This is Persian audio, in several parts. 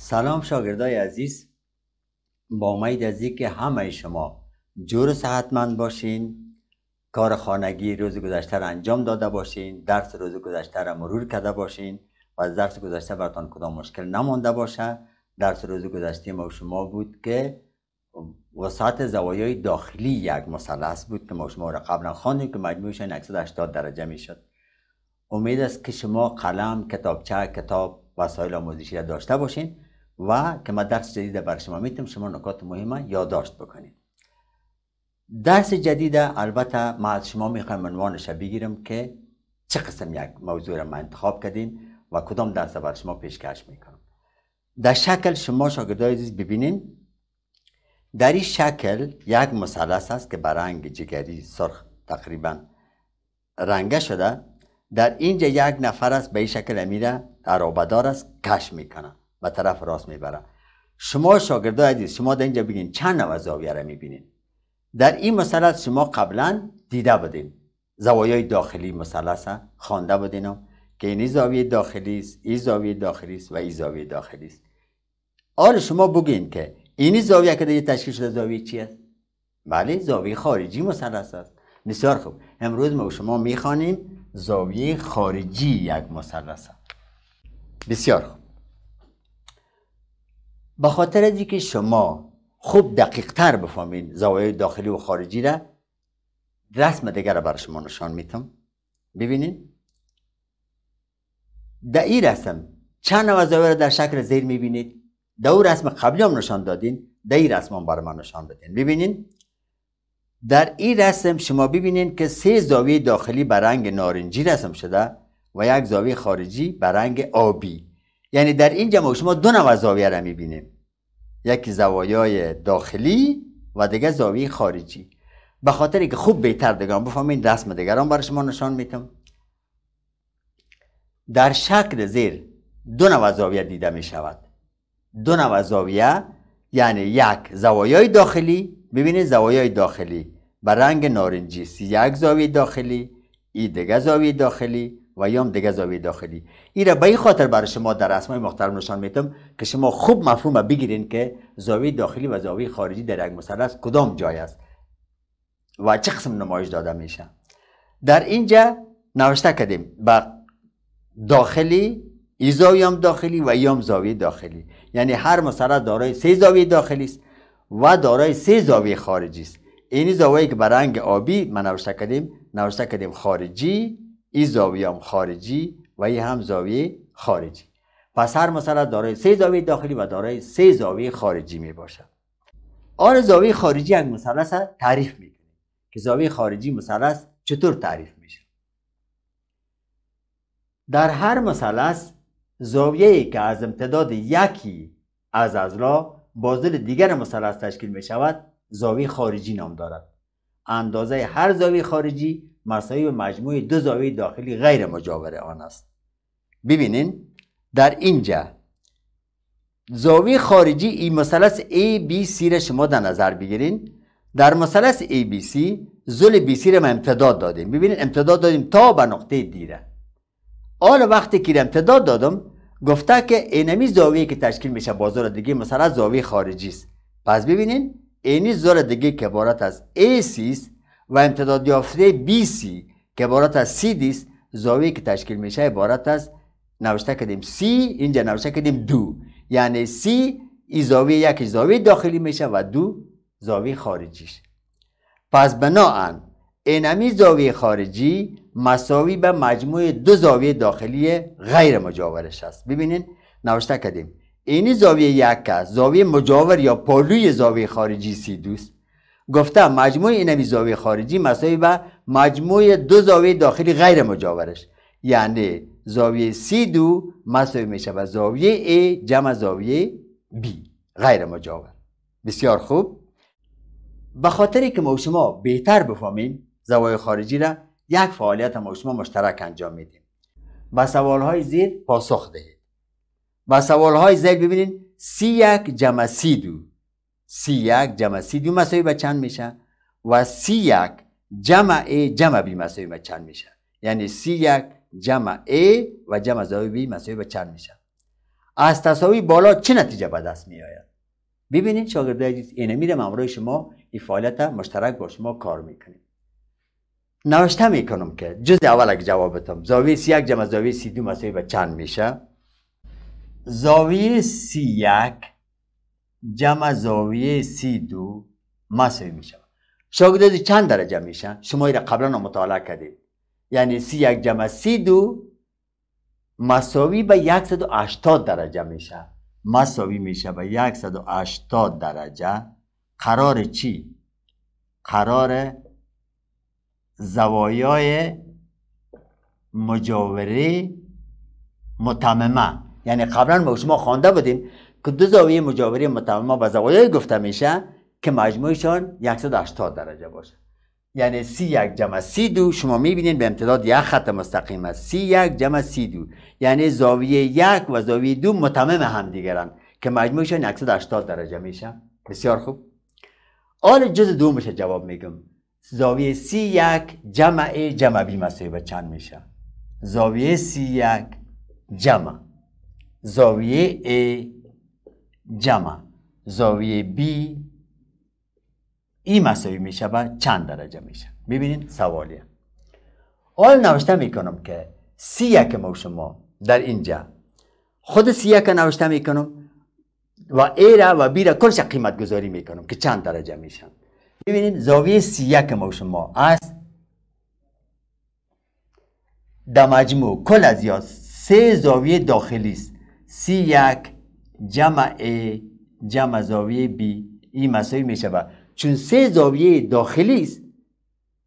سلام شاگردای عزیز با امید از که همه شما جور صحتمند باشین کار خانگی روز گذشته را انجام داده باشین درس روز گذشته را مرور کرده باشین و از درس گذشته براتان کدام مشکل نمانده باشه درس روز گذشته ما شما بود که وسعت زوایای داخلی یک مثلث بود که ما شما را قبلا خواندیم که مجموعش 180 درجه میشد امید است که شما قلم کتابچه کتاب وسایل آموزشی را داشته باشین و که ما درس جدید بر شما میتیم شما نکات مهمه یادداشت بکنید درس جدید البته ما از شما میخوایم عنوانش بگیرم که چه قسم یک موضوع را من انتخاب کردیم و کدام درس بر شما پیشکش میکنم در شکل شما شاگردای عزیز ببینین در این شکل یک مثلث است که به رنگ جگری سرخ تقریبا رنگه شده در اینجا یک نفر است به این شکل امیره عرابدار است کش میکنه به طرف راست میبره شما شاگرده عزیز شما در اینجا بگین چند نوع زاویه را میبینین در این مسئله شما قبلا دیده بودین زوایای داخلی مثلث خوانده بودین که این زاویه داخلی است این زاویه داخلی است و این زاویه داخلی است آره شما بگین که این زاویه که دیگه تشکیل شده زاویه چی است بله زاویه خارجی مثلث است بسیار خوب امروز ما شما میخوانیم زاویه خارجی یک مثلث بسیار خوب به خاطر از که شما خوب دقیقتر تر بفهمین زوایای داخلی و خارجی را رسم دیگر را برای شما نشان میتم ببینین در این رسم چند نوع زاویه را در شکل زیر میبینید در او رسم قبلی هم نشان دادین در این رسم هم برای من نشان دادین ببینین در این رسم شما ببینین که سه زاویه داخلی به رنگ نارنجی رسم شده و یک زاویه خارجی به رنگ آبی یعنی در این جمع شما دو نوع زاویه را میبینیم یکی زوایای داخلی و دیگه زاویه خارجی به خاطری که خوب بهتر دیگران بفهمین رسم دیگران برای شما نشان میتم در شکل زیر دو نوع زاویه دیده میشود دو نوع زاویه یعنی یک زوایای داخلی ببینید زوایای داخلی به رنگ نارنجی یک زاویه داخلی ای دیگه زاویه داخلی و یا هم دیگه زاویه داخلی این را به این خاطر برای شما در اسمای مختلف نشان میتم که شما خوب مفهوم بگیرین که زاویه داخلی و زاویه خارجی در یک مثلث کدام جای است و چه قسم نمایش داده میشه در اینجا نوشته کردیم به داخلی ایزاوی هم داخلی و یام زاویه داخلی یعنی هر مثلث دارای سه زاویه داخلی است و دارای سه زاویه خارجی است این زاویه که به رنگ آبی ما نوشته کردیم نوشته کردیم خارجی این زاویه هم خارجی و این هم زاویه خارجی پس هر مسئله دارای سه زاویه داخلی و دارای سه زاویه خارجی می باشد آن آره، زاویه خارجی یک مثلث تعریف می که زاویه خارجی مثلث چطور تعریف میشه در هر مثلث زاویه که از امتداد یکی از ازلا بازدل دیگر مثلث تشکیل می شود زاویه خارجی نام دارد اندازه هر زاویه خارجی مساوی به مجموع دو زاویه داخلی غیر مجاور آن است ببینین در اینجا زاویه خارجی ای مثلث ABC را شما در نظر بگیرین در مثلث ABC زل سی را ما امتداد دادیم ببینین امتداد دادیم تا به نقطه دیره حالا وقتی که امتداد دادم گفته که اینمی زاویه که تشکیل میشه با زل دیگه مثلا زاویه خارجی است پس ببینین اینی زل دیگه که عبارت از سی است و امتداد یافته BC که عبارت از C دیست زاویه که تشکیل میشه عبارت از نوشته کردیم C اینجا نوشته کردیم دو یعنی C ای زاویه یک زاویه داخلی میشه و دو زاویه خارجیش پس بناهن اینمی زاویه خارجی مساوی به مجموع دو زاویه داخلی غیر مجاورش است ببینین نوشته کردیم اینی زاویه یک زاویه مجاور یا پالوی زاویه خارجی سی دوست گفته مجموع این زاویه خارجی مساوی به مجموع دو زاویه داخلی غیر مجاورش یعنی زاویه C دو مساوی میشه به زاویه A جمع زاویه B غیر مجاور بسیار خوب به خاطر که ما شما بهتر بفهمیم زوای خارجی را یک فعالیت ما شما مشترک انجام میدیم به سوال های زیر پاسخ دهید به سوال های زیر ببینید سی یک جمع سی دو سی یک جمع سی دو مساوی به چند میشه و سی یک جمع ای جمع بی مساوی به چند میشه یعنی سی یک جمع ای و جمع زاوی بی مساوی به چند میشه از تساوی بالا چه نتیجه به دست می آید ببینید شاگرد عزیز اینه میرم امروی شما این فعالیت مشترک با شما کار میکنیم نوشته میکنم که جز اول اگه بدم زاویه سی یک جمع زاویه سی دو مساوی به چند میشه زاویه سی جمع زاویه سی دو مساوی می شود چند درجه میشه؟ شما ایره قبلا مطالعه کردید یعنی سی یک جمع سی دو مساوی به 180 درجه میشه مساوی میشه به 180 درجه قرار چی؟ قرار زوایای مجاوره متممه یعنی قبلا ما شما خوانده بودیم که دو زاویه مجاوری متمما و زاویه گفته میشه که مجموعشان 180 درجه باشه یعنی سی یک جمع سی دو شما میبینید به امتداد یک خط مستقیم است سی یک جمع سی دو یعنی زاویه یک و زاویه دو متمم هم دیگرن که مجموعشان 180 درجه میشه بسیار خوب آل جز میشه جواب میگم زاویه سی یک جمع جمع بی مساوی چند میشه زاویه سی یک جمع زاویه ای جمع زاویه B این مساوی می شود چند درجه میشه ببینید سوالیه اول نوشته میکنم که سی یک ما شما در اینجا خود سی یک نوشته کنم و ای را و بی را کلش قیمت گذاری میکنم که چند درجه میشن ببینید زاویه سی یک ما شما است در مجموع کل از یا سه زاویه داخلی است سی یک جمع A جمع زاویه بی، این مساوی می شود چون سه زاویه داخلی است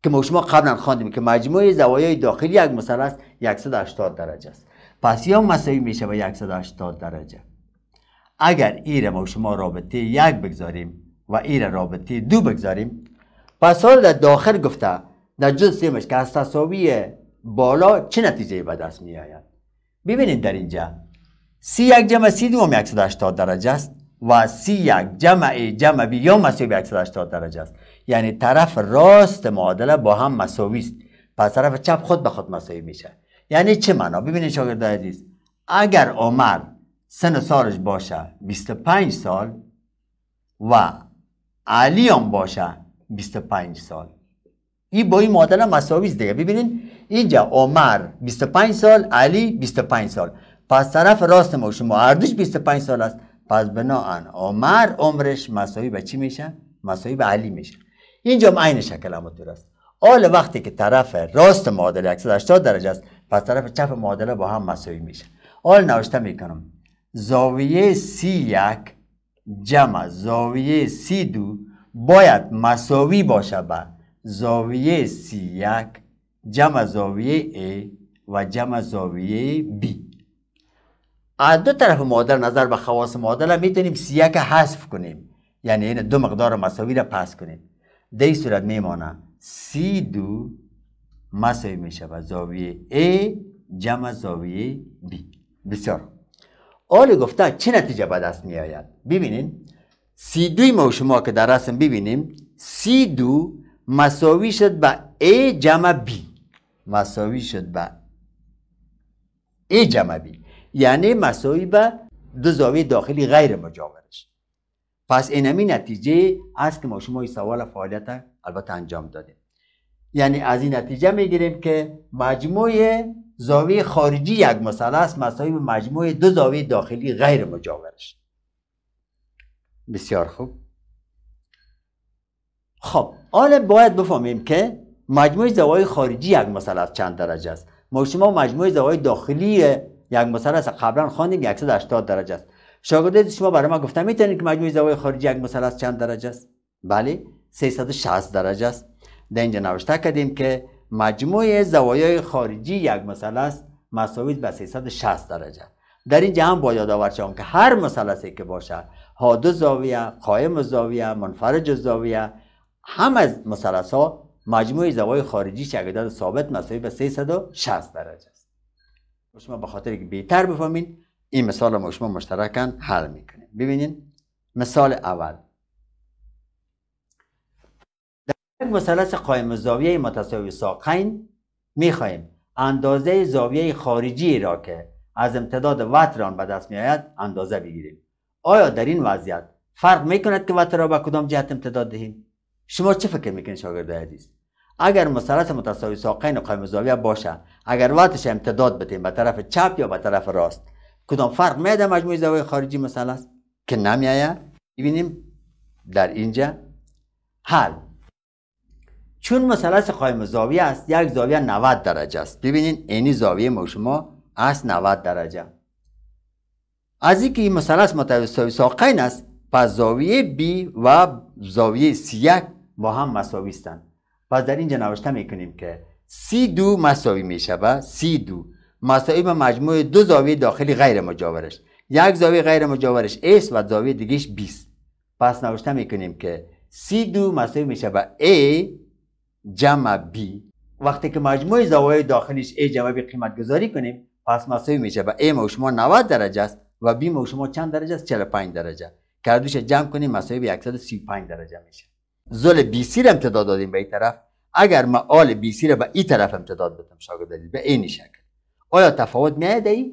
که ما شما قبلا خواندیم که مجموع زوایای داخلی یک مثلث 180 درجه است پس یا مساوی می شود 180 درجه اگر ایره ما شما رابطه یک بگذاریم و ایره رابطه دو بگذاریم پس حال در داخل گفته در جز سیمش که از تصاوی بالا چه نتیجه به دست می آید ببینید در اینجا سی یک جمع سی دوم 180 درجه است و سی یک جمع جمع بی یا مساوی به 180 درجه است یعنی طرف راست معادله با هم مساوی است پس طرف چپ خود به خود مساوی میشه یعنی چه معنا ببینید شاگرد عزیز اگر عمر سن سالش باشه 25 سال و علی هم باشه 25 سال این با این معادله مساوی است دیگه ببینید اینجا عمر 25 سال علی 25 سال پس طرف راست ما شما اردش 25 سال است پس بناهن عمر عمرش مساوی به چی میشه مساوی به علی میشه اینجا عین شکل هم است آل وقتی که طرف راست معادله 180 درجه است پس طرف چپ معادله با هم مساوی میشه آل نوشته میکنم زاویه سی یک جمع زاویه سی دو باید مساوی باشه به زاویه سی یک جمع زاویه A و جمع زاویه بی از دو طرف معادل نظر به خواص معادله میتونیم سی یک حذف کنیم یعنی این دو مقدار مساوی را پس کنیم در این صورت میمانه سی دو مساوی میشه زاویه A جمع زاویه B بسیار آلی گفته چه نتیجه به دست می آید ببینین سی دوی ما شما که در رسم ببینیم سی دو مساوی شد به A جمع B مساوی شد به A جمع B یعنی مساوی به دو زاویه داخلی غیر مجاورش پس اینمی نتیجه است که ما شما سوال فعالیت البته انجام دادیم یعنی از این نتیجه میگیریم که مجموع زاویه خارجی یک مسئله است مساوی مجموع دو زاویه داخلی غیر مجاورش بسیار خوب خب حالا باید بفهمیم که مجموع زوایای خارجی یک مسئله چند درجه است ما شما مجموع زوایای داخلی یک مثلث قبلا خواندیم 180 درجه است شاگرد شما برای ما گفتم میتونید که مجموع زوایای خارجی یک مثلث چند درجه است بله 360 درجه است در اینجا نوشته کردیم که مجموع زوایای خارجی یک است مساوی به 360 درجه در اینجا هم باید آورد شوم که هر مثلثی که باشه حاد زاویه قایم زاویه منفرج زاویه هم از مثلث ها مجموع زوایای خارجی چگداد ثابت مساوی به 360 درجه شما به خاطر که بهتر بفهمین این مثال ما شما مشترکاً حل میکنیم ببینین مثال اول در یک مثلث قایم زاویه متساوی ساقین میخواهیم اندازه زاویه خارجی را که از امتداد وتر آن به دست میآید اندازه بگیریم آیا در این وضعیت فرق میکند که وتر را به کدام جهت امتداد دهیم شما چه فکر میکنید شاگرد عزیز اگر مسلس متساوی ساقین و قائم زاویه باشه اگر وقتش امتداد بدیم به طرف چپ یا به طرف راست کدام فرق میده مجموع زاویه خارجی مثلث که نمی نمیایه ببینیم در اینجا حل چون مثلث قائم زاویه است یک زاویه 90 درجه است ببینین اینی زاویه ما شما از 90 درجه از اینکه این مثلث متساوی ساقین است پس زاویه B و زاویه C1 با هم مساوی هستند پس در اینجا نوشته میکنیم که سی دو مساوی میشه سی دو مساوی به مجموع دو زاویه داخلی غیر مجاورش یک زاویه غیر مجاورش اس و زاویه دیگهش 20 پس نوشته میکنیم که سی دو مساوی میشه به A جمع B وقتی که مجموع زاویه داخلیش A جمع قیمت گذاری کنیم پس مساوی میشه به A ما شما 90 درجه است و B ما شما چند درجه است 45 درجه کردوش جمع کنیم مساوی 135 درجه میشه زل بیسیر امتداد دادیم به این طرف اگر ما آل بیسی رو به این طرف امتداد بدم شاگرد به این شکل آیا تفاوت میاد ای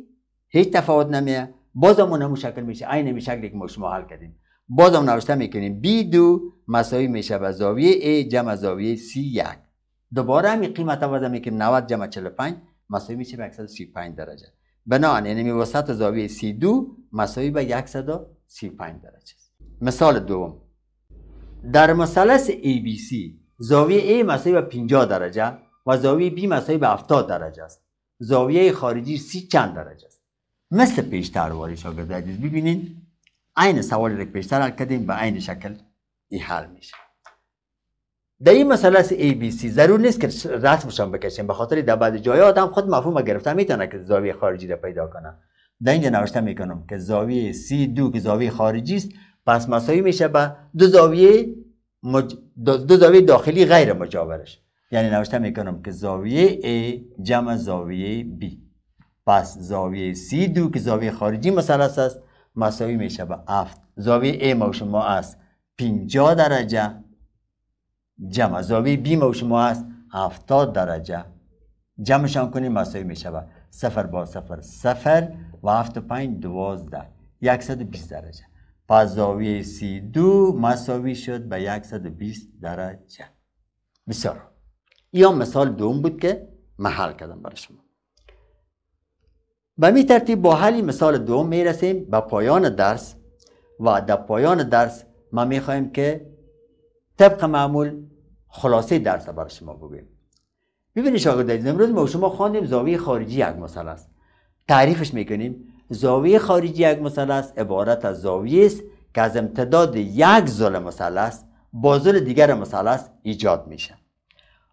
هیچ تفاوت نمیاد بازم اون شکل میشه عین می شکلی که ما شما حل کردیم بازم نوشته میکنیم بی دو مساوی میشه با زاویه ای جمع زاویه سی یک دوباره همین قیمت وضع میکنیم 90 جمع 45 مساوی میشه به 135 درجه بنان یعنی وسط زاویه سی دو مساوی به 135 درجه مثال دوم در مثلث ABC زاویه A مساوی به 50 درجه و زاویه B مساوی به 70 درجه است زاویه خارجی C چند درجه است مثل پیشتر واری شاگرد عزیز ببینین عین سوال یک پیشتر حل کردیم به عین شکل ای حل میشه در این مثلث ABC ضرور نیست که رسمشان بکشیم به خاطر در بعد جای آدم خود مفهوم گرفته میتونه که زاویه خارجی را پیدا کنه در اینجا نوشته میکنم که زاویه c دو که زاویه خارجی است پس مساوی میشه به دو زاویه دو زاویه داخلی غیر مجاورش یعنی نوشته میکنم که زاویه A جمع زاویه B پس زاویه C دو که زاویه خارجی مثلث است مساوی میشه به هفت زاویه A ما شما است 50 درجه جمع زاویه B ما شما است 70 درجه جمعشان کنیم مساوی میشه به صفر با صفر صفر و هفت و پنج دوازده یکصد و بیست درجه پس زاویه سی دو مساوی شد به 120 درجه بسیار یا مثال دوم بود که محل کردم برای شما به می ترتیب با حلی مثال دوم میرسیم رسیم به پایان درس و در پایان درس ما می خواهیم که طبق معمول خلاصه درس برای شما بگویم ببینید شاگرد امروز ما شما خواندیم زاویه خارجی یک مثال است تعریفش میکنیم زاویه خارجی یک مثلث عبارت از زاویه است که از امتداد یک زل مثلث با زل دیگر مثلث ایجاد میشه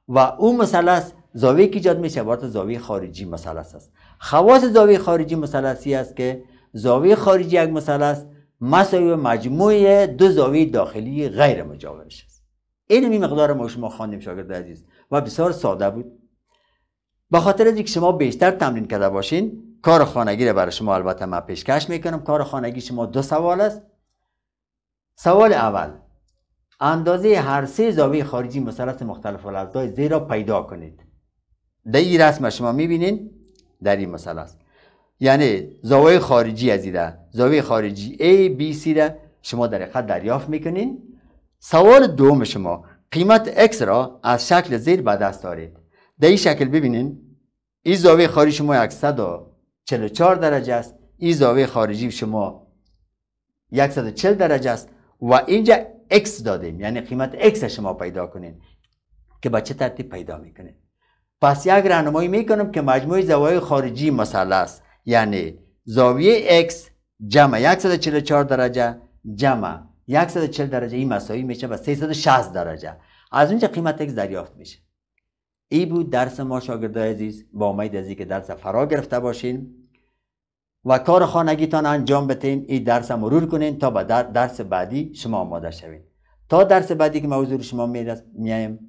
و او مثلث زاویه که ایجاد میشه عبارت زاویه خارجی مثلث است خواص زاویه خارجی مثلثی است که زاویه خارجی یک مثلث مساوی مجموع دو زاویه داخلی غیر مجاورش است این می مقدار ما شما خواندیم شاگرد عزیز و بسیار ساده بود به خاطر اینکه شما بیشتر تمرین کرده باشین کار خانگی رو برای شما البته من پیشکش میکنم کار خانگی شما دو سوال است سوال اول اندازه هر سه زاویه خارجی مثلث مختلف الاضلاع زیرا پیدا کنید در این رسم شما میبینید در این مثلث یعنی زاویه خارجی از ایده زاویه خارجی A B C را شما در خط دریافت میکنین سوال دوم شما قیمت X را از شکل زیر به دست دارید در این شکل ببینین این زاویه خارجی شما 100 44 درجه است این زاویه خارجی شما 140 درجه است و اینجا x دادیم یعنی قیمت x شما پیدا کنید که با چه ترتیب پیدا میکنین پس یک می میکنم که مجموع زوایای خارجی است. یعنی زاویه x جمع 144 درجه جمع 140 درجه این مساوی میشه به 360 درجه از اینجا قیمت x دریافت میشه ای بود درس ما شاگرد عزیز با امید از که درس فرا گرفته باشین و کار خانگیتان انجام بتین ای درس مرور کنین تا به درس بعدی شما آماده شوید تا درس بعدی که موضوع شما میایم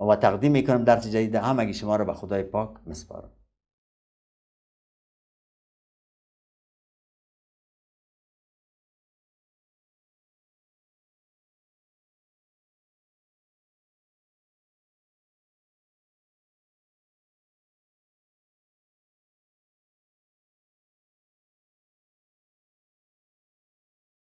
و تقدیم میکنم درس جدید همگی شما رو به خدای پاک مسپارم